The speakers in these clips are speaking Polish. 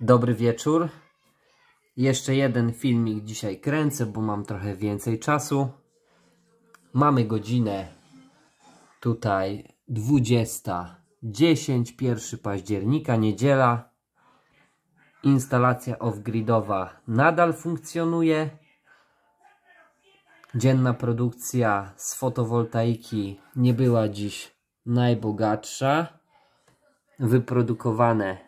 Dobry wieczór. Jeszcze jeden filmik dzisiaj kręcę, bo mam trochę więcej czasu. Mamy godzinę tutaj 20.10, 1 października, niedziela. Instalacja off-gridowa nadal funkcjonuje. Dzienna produkcja z fotowoltaiki nie była dziś najbogatsza. Wyprodukowane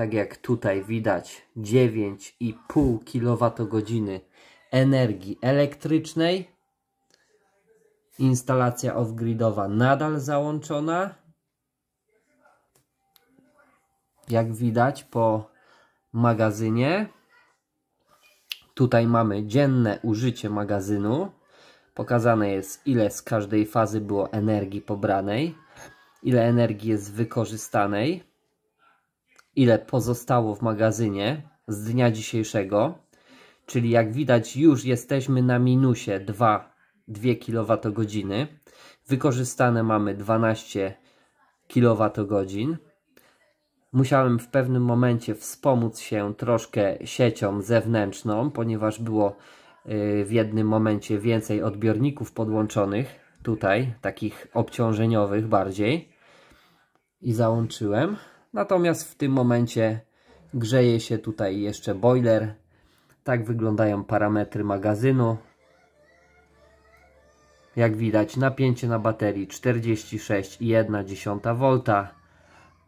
tak jak tutaj widać 9,5 kWh energii elektrycznej. Instalacja off-gridowa nadal załączona. Jak widać po magazynie. Tutaj mamy dzienne użycie magazynu. Pokazane jest ile z każdej fazy było energii pobranej, ile energii jest wykorzystanej ile pozostało w magazynie z dnia dzisiejszego. Czyli jak widać już jesteśmy na minusie 2, 2 kWh. Wykorzystane mamy 12 kWh. Musiałem w pewnym momencie wspomóc się troszkę siecią zewnętrzną, ponieważ było y, w jednym momencie więcej odbiorników podłączonych, tutaj takich obciążeniowych bardziej. I załączyłem. Natomiast w tym momencie grzeje się tutaj jeszcze boiler. Tak wyglądają parametry magazynu. Jak widać napięcie na baterii 46,1 V.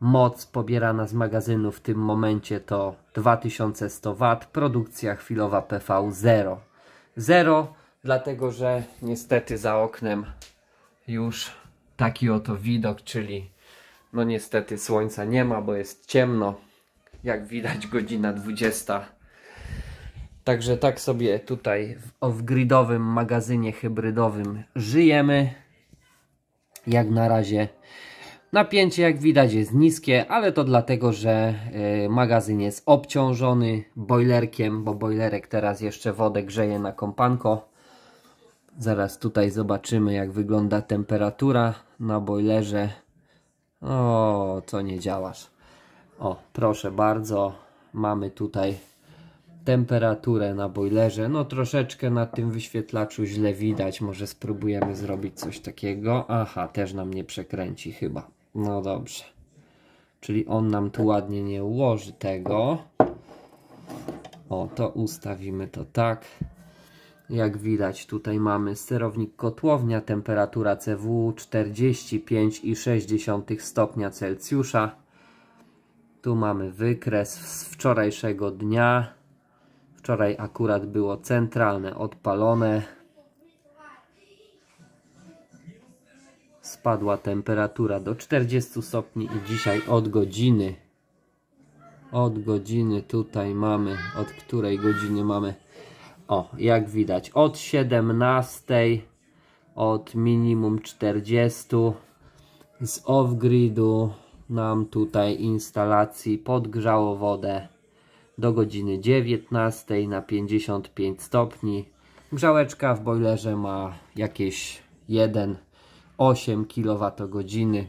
Moc pobierana z magazynu w tym momencie to 2100 W. Produkcja chwilowa PV 0. 0 dlatego, że niestety za oknem już taki oto widok, czyli no niestety słońca nie ma, bo jest ciemno. Jak widać godzina 20. Także tak sobie tutaj w off-gridowym magazynie hybrydowym żyjemy. Jak na razie Napięcie jak widać jest niskie, ale to dlatego, że e, magazyn jest obciążony bojlerkiem, bo bojlerek teraz jeszcze wodę grzeje na kompanko. Zaraz tutaj zobaczymy jak wygląda temperatura na bojlerze. O, to nie działasz. O, proszę bardzo, mamy tutaj temperaturę na boilerze. No troszeczkę na tym wyświetlaczu źle widać. Może spróbujemy zrobić coś takiego. Aha, też nam nie przekręci chyba. No dobrze. Czyli on nam tu ładnie nie ułoży tego. O, to ustawimy to tak. Jak widać tutaj mamy sterownik kotłownia, temperatura CW 45,6 stopnia Celsjusza. Tu mamy wykres z wczorajszego dnia. Wczoraj akurat było centralne odpalone. Spadła temperatura do 40 stopni i dzisiaj od godziny od godziny tutaj mamy, od której godziny mamy o, jak widać, od 17, od minimum 40 z off-gridu nam tutaj instalacji podgrzało wodę do godziny 19 na 55 stopni. Grzałeczka w boilerze ma jakieś 1,8 kWh.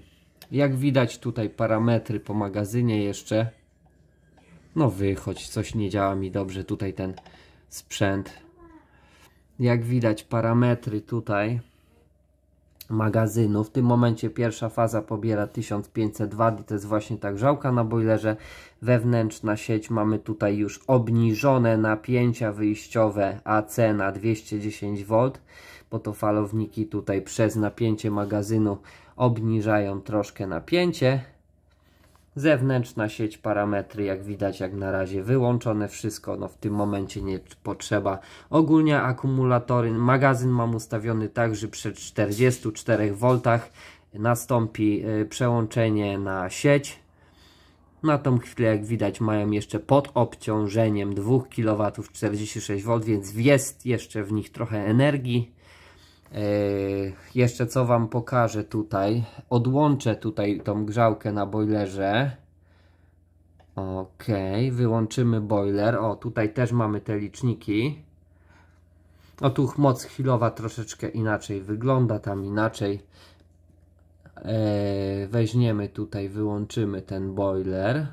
Jak widać tutaj parametry po magazynie jeszcze. No wychodź, coś nie działa mi dobrze tutaj ten sprzęt. Jak widać parametry tutaj magazynu. W tym momencie pierwsza faza pobiera 1500 W, to jest właśnie ta grzałka na boilerze. Wewnętrzna sieć mamy tutaj już obniżone napięcia wyjściowe AC na 210 V, bo to falowniki tutaj przez napięcie magazynu obniżają troszkę napięcie. Zewnętrzna sieć, parametry, jak widać, jak na razie wyłączone wszystko, no w tym momencie nie potrzeba. Ogólnie akumulatory, magazyn mam ustawiony tak, że przy 44 V nastąpi y, przełączenie na sieć. Na tą chwilę, jak widać, mają jeszcze pod obciążeniem 2 kW 46 V, więc jest jeszcze w nich trochę energii. Yy, jeszcze co Wam pokażę tutaj. Odłączę tutaj tą grzałkę na boilerze. Ok, wyłączymy boiler. O, tutaj też mamy te liczniki. O, tu moc chwilowa troszeczkę inaczej wygląda, tam inaczej. Eee, weźmiemy tutaj, wyłączymy ten boiler.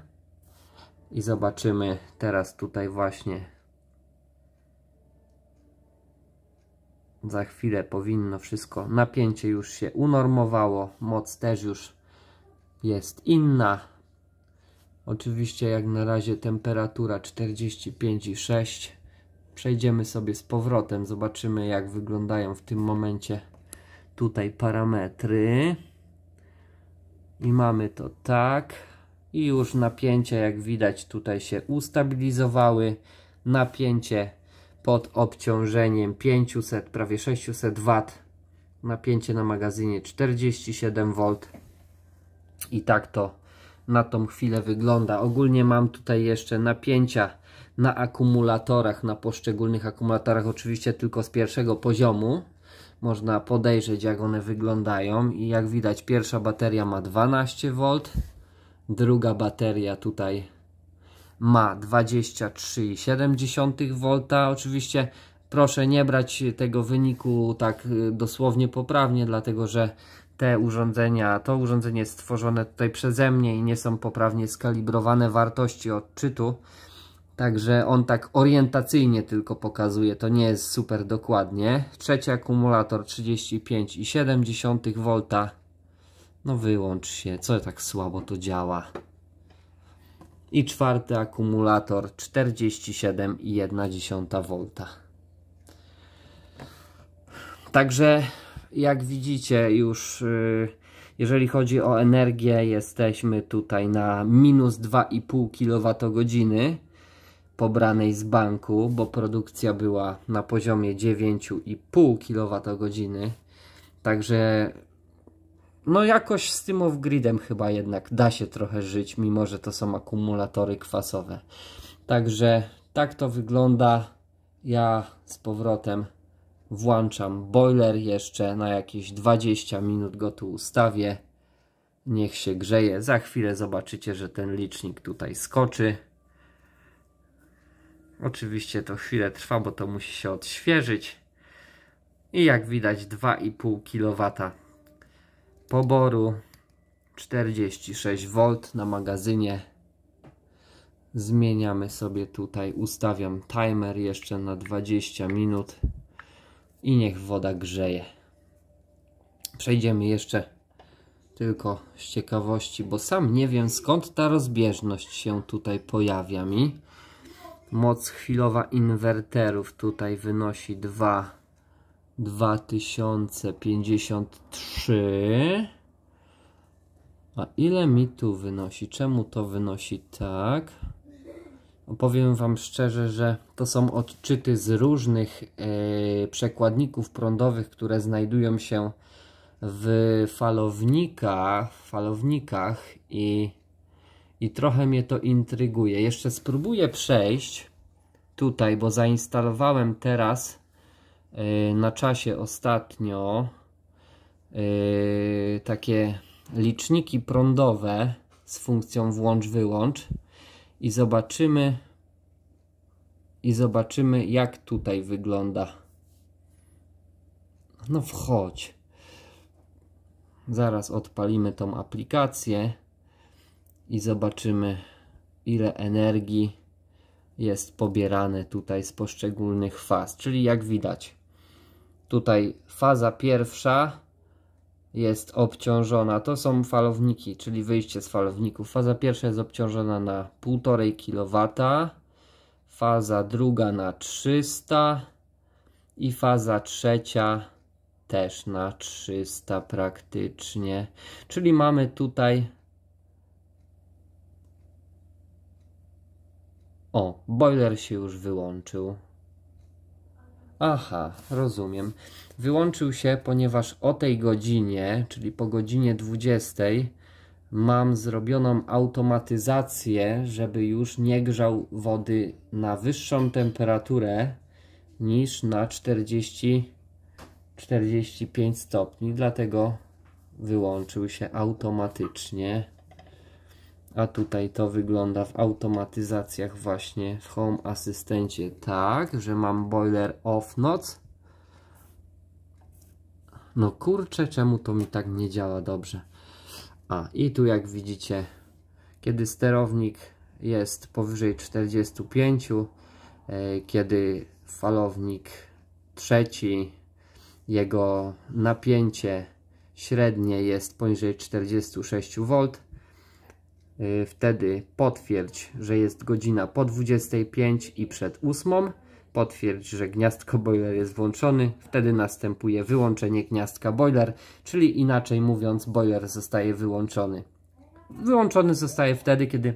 I zobaczymy teraz tutaj właśnie Za chwilę powinno wszystko, napięcie już się unormowało, moc też już jest inna. Oczywiście jak na razie temperatura 45,6. Przejdziemy sobie z powrotem, zobaczymy jak wyglądają w tym momencie tutaj parametry. I mamy to tak. I już napięcia jak widać tutaj się ustabilizowały. Napięcie pod obciążeniem 500, prawie 600 W. Napięcie na magazynie 47 V. I tak to na tą chwilę wygląda. Ogólnie mam tutaj jeszcze napięcia na akumulatorach, na poszczególnych akumulatorach, oczywiście tylko z pierwszego poziomu. Można podejrzeć jak one wyglądają i jak widać pierwsza bateria ma 12V, druga bateria tutaj ma 23,7 V. Oczywiście proszę nie brać tego wyniku tak y, dosłownie poprawnie, dlatego że te urządzenia, to urządzenie jest stworzone tutaj przeze mnie i nie są poprawnie skalibrowane wartości odczytu. Także on tak orientacyjnie tylko pokazuje, to nie jest super dokładnie. Trzeci akumulator 35,7 V. No wyłącz się, co tak słabo to działa i czwarty akumulator 47,1 V. Także jak widzicie już y, jeżeli chodzi o energię jesteśmy tutaj na minus 2,5 kWh pobranej z banku, bo produkcja była na poziomie 9,5 kWh. Także no jakoś z tym off-gridem chyba jednak da się trochę żyć, mimo że to są akumulatory kwasowe. Także tak to wygląda. Ja z powrotem włączam boiler jeszcze na jakieś 20 minut go tu ustawię. Niech się grzeje. Za chwilę zobaczycie, że ten licznik tutaj skoczy. Oczywiście to chwilę trwa, bo to musi się odświeżyć. I jak widać 2,5 kW poboru 46V na magazynie zmieniamy sobie tutaj ustawiam timer jeszcze na 20 minut i niech woda grzeje przejdziemy jeszcze tylko z ciekawości bo sam nie wiem skąd ta rozbieżność się tutaj pojawia mi moc chwilowa inwerterów tutaj wynosi 2 2053. A ile mi tu wynosi? Czemu to wynosi tak? Powiem Wam szczerze, że to są odczyty z różnych yy, przekładników prądowych, które znajdują się w falownikach, falownikach i, i trochę mnie to intryguje. Jeszcze spróbuję przejść tutaj, bo zainstalowałem teraz Y, na czasie ostatnio y, takie liczniki prądowe z funkcją włącz-wyłącz i zobaczymy i zobaczymy jak tutaj wygląda no wchodź zaraz odpalimy tą aplikację i zobaczymy ile energii jest pobierane tutaj z poszczególnych faz czyli jak widać Tutaj faza pierwsza jest obciążona, to są falowniki, czyli wyjście z falowników. Faza pierwsza jest obciążona na 1,5 kW, faza druga na 300 i faza trzecia też na 300 praktycznie. Czyli mamy tutaj o, boiler się już wyłączył. Aha, rozumiem. Wyłączył się, ponieważ o tej godzinie, czyli po godzinie 20, mam zrobioną automatyzację, żeby już nie grzał wody na wyższą temperaturę niż na 40 45 stopni, dlatego wyłączył się automatycznie a tutaj to wygląda w automatyzacjach właśnie w Home Asystencie tak, że mam boiler off noc no kurczę, czemu to mi tak nie działa dobrze a i tu jak widzicie kiedy sterownik jest powyżej 45 e, kiedy falownik trzeci jego napięcie średnie jest poniżej 46 V Y, wtedy potwierdź, że jest godzina po 25 i przed 8. Potwierdź, że gniazdko boiler jest włączony. Wtedy następuje wyłączenie gniazdka boiler, czyli inaczej mówiąc boiler zostaje wyłączony. Wyłączony zostaje wtedy, kiedy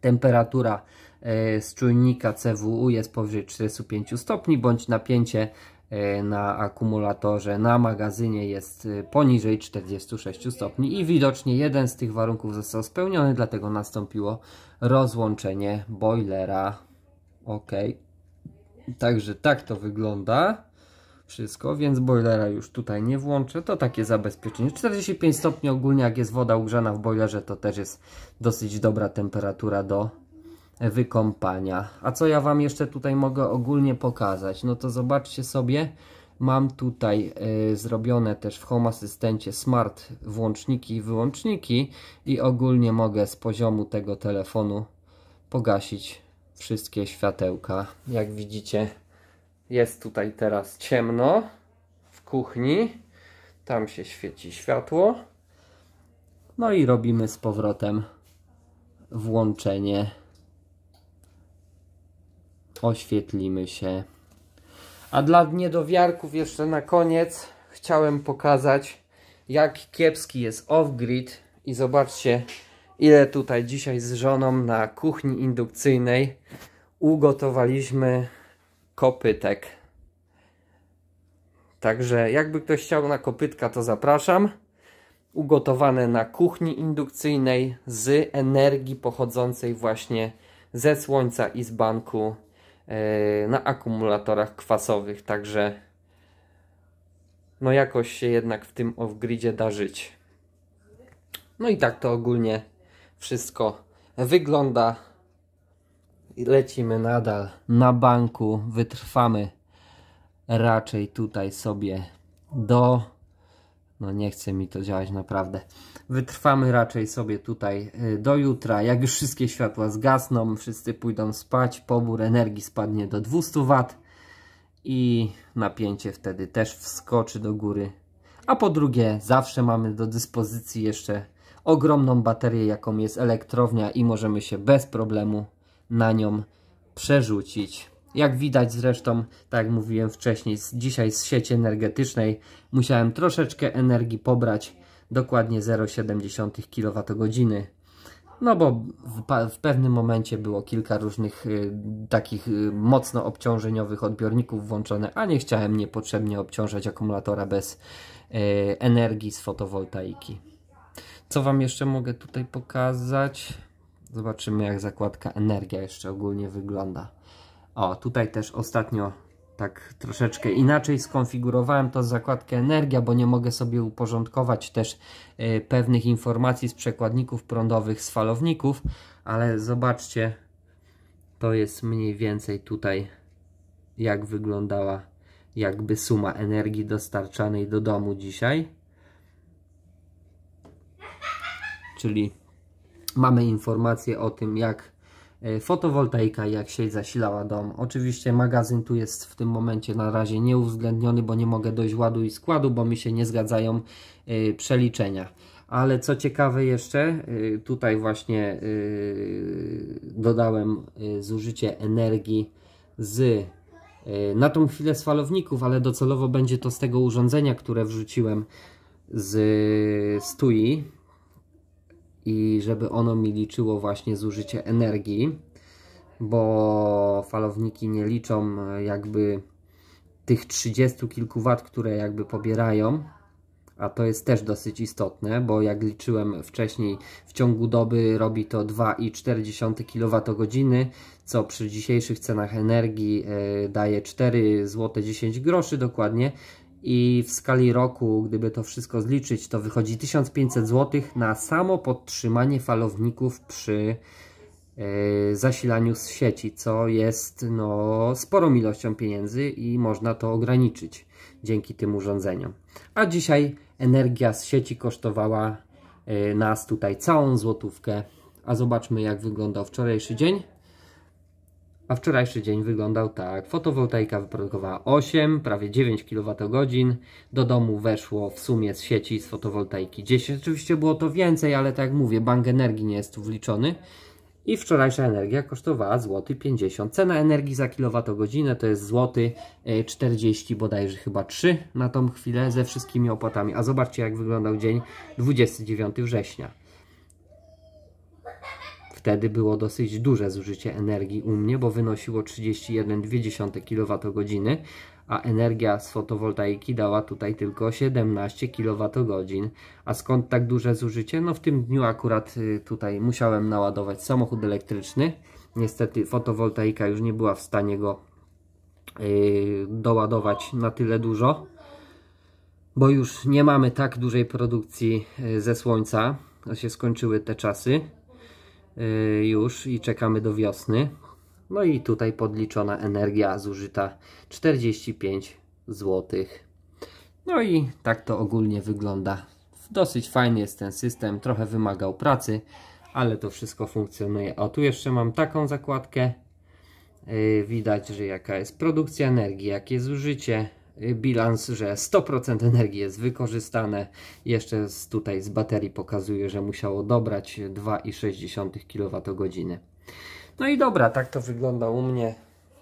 temperatura e, z czujnika CWU jest powyżej 45 stopni bądź napięcie E, na akumulatorze, na magazynie jest e, poniżej 46 stopni i widocznie jeden z tych warunków został spełniony, dlatego nastąpiło rozłączenie boilera. Ok, także tak to wygląda wszystko, więc boilera już tutaj nie włączę, to takie zabezpieczenie. 45 stopni ogólnie, jak jest woda ugrzana w boilerze, to też jest dosyć dobra temperatura do wykąpania. A co ja Wam jeszcze tutaj mogę ogólnie pokazać? No to zobaczcie sobie, mam tutaj y, zrobione też w Home Asystencie smart włączniki i wyłączniki i ogólnie mogę z poziomu tego telefonu pogasić wszystkie światełka. Jak widzicie jest tutaj teraz ciemno w kuchni, tam się świeci światło. No i robimy z powrotem włączenie oświetlimy się. A dla niedowiarków jeszcze na koniec chciałem pokazać jak kiepski jest off-grid i zobaczcie ile tutaj dzisiaj z żoną na kuchni indukcyjnej ugotowaliśmy kopytek. Także jakby ktoś chciał na kopytka to zapraszam. Ugotowane na kuchni indukcyjnej z energii pochodzącej właśnie ze słońca i z banku E, na akumulatorach kwasowych, także no jakoś się jednak w tym off-gridzie da żyć. No i tak to ogólnie wszystko wygląda. Lecimy nadal na banku, wytrwamy raczej tutaj sobie do no nie chce mi to działać naprawdę. Wytrwamy raczej sobie tutaj y, do jutra. Jak już wszystkie światła zgasną, wszyscy pójdą spać, pobór energii spadnie do 200 W i napięcie wtedy też wskoczy do góry. A po drugie, zawsze mamy do dyspozycji jeszcze ogromną baterię, jaką jest elektrownia i możemy się bez problemu na nią przerzucić. Jak widać zresztą, tak jak mówiłem wcześniej, dzisiaj z sieci energetycznej musiałem troszeczkę energii pobrać, dokładnie 0,7 kWh. No bo w, w, pewnym momencie było kilka różnych y, takich y, mocno obciążeniowych odbiorników włączone, a nie chciałem niepotrzebnie obciążać akumulatora bez y, energii z fotowoltaiki. Co Wam jeszcze mogę tutaj pokazać? Zobaczymy jak zakładka energia jeszcze ogólnie wygląda. O, tutaj też ostatnio tak troszeczkę inaczej skonfigurowałem to z zakładkę energia, bo nie mogę sobie uporządkować też y, pewnych informacji z przekładników prądowych, z falowników, ale zobaczcie, to jest mniej więcej tutaj jak wyglądała jakby suma energii dostarczanej do domu dzisiaj. Czyli mamy informację o tym, jak E, fotowoltaika jak sieć zasilała dom. Oczywiście magazyn tu jest w tym momencie na razie nieuwzględniony, bo nie mogę dojść ładu i składu, bo mi się nie zgadzają e, przeliczenia. Ale co ciekawe jeszcze, e, tutaj właśnie dodałem zużycie energii z na tą chwilę z falowników, ale docelowo będzie to z tego urządzenia, które wrzuciłem z TUI, i żeby ono mi liczyło właśnie zużycie energii, bo falowniki nie liczą e, jakby tych 30 kilku wat, które jakby pobierają, a to jest też dosyć istotne, bo jak liczyłem wcześniej, w ciągu doby robi to 2,4 kWh, co przy dzisiejszych cenach energii e, daje 4,10 zł groszy dokładnie, i w skali roku, gdyby to wszystko zliczyć, to wychodzi 1500 zł na samo podtrzymanie falowników przy yy, zasilaniu z sieci, co jest no, sporą ilością pieniędzy i można to ograniczyć dzięki tym urządzeniom. A dzisiaj energia z sieci kosztowała yy, nas tutaj całą złotówkę, a zobaczmy jak wyglądał wczorajszy dzień a wczorajszy dzień wyglądał tak. Fotowoltaika wyprodukowała 8, prawie 9 kWh. Do domu weszło w sumie z sieci z fotowoltaiki 10. Oczywiście było to więcej, ale tak jak mówię, bank energii nie jest tu wliczony. I wczorajsza energia kosztowała złoty 50. Cena energii za kilowatogodzinę to jest złoty 40 e, bodajże chyba 3 na tą chwilę ze wszystkimi opłatami. A zobaczcie jak wyglądał dzień 29 września. Wtedy było dosyć duże zużycie energii u mnie, bo wynosiło 31,2 kWh, a energia z fotowoltaiki dała tutaj tylko 17 kWh. A skąd tak duże zużycie? No w tym dniu akurat y, tutaj musiałem naładować samochód elektryczny. Niestety fotowoltaika już nie była w stanie go y, doładować na tyle dużo, bo już nie mamy tak dużej produkcji y, ze słońca. To się skończyły te czasy. Y, już i czekamy do wiosny. No i tutaj podliczona energia zużyta 45 zł. No i tak to ogólnie wygląda. Dosyć fajny jest ten system, trochę wymagał pracy, ale to wszystko funkcjonuje. O, tu jeszcze mam taką zakładkę. Y, widać, że jaka jest produkcja energii, jakie zużycie, bilans, że 100% energii jest wykorzystane. Jeszcze z, tutaj z baterii pokazuje, że musiało dobrać 2,6 kWh. No i dobra, tak to wygląda u mnie.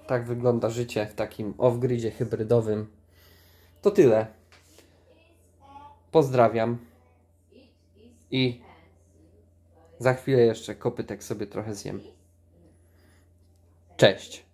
Tak wygląda życie w takim off-gridzie hybrydowym. To tyle. Pozdrawiam. I za chwilę jeszcze kopytek sobie trochę zjem. Cześć.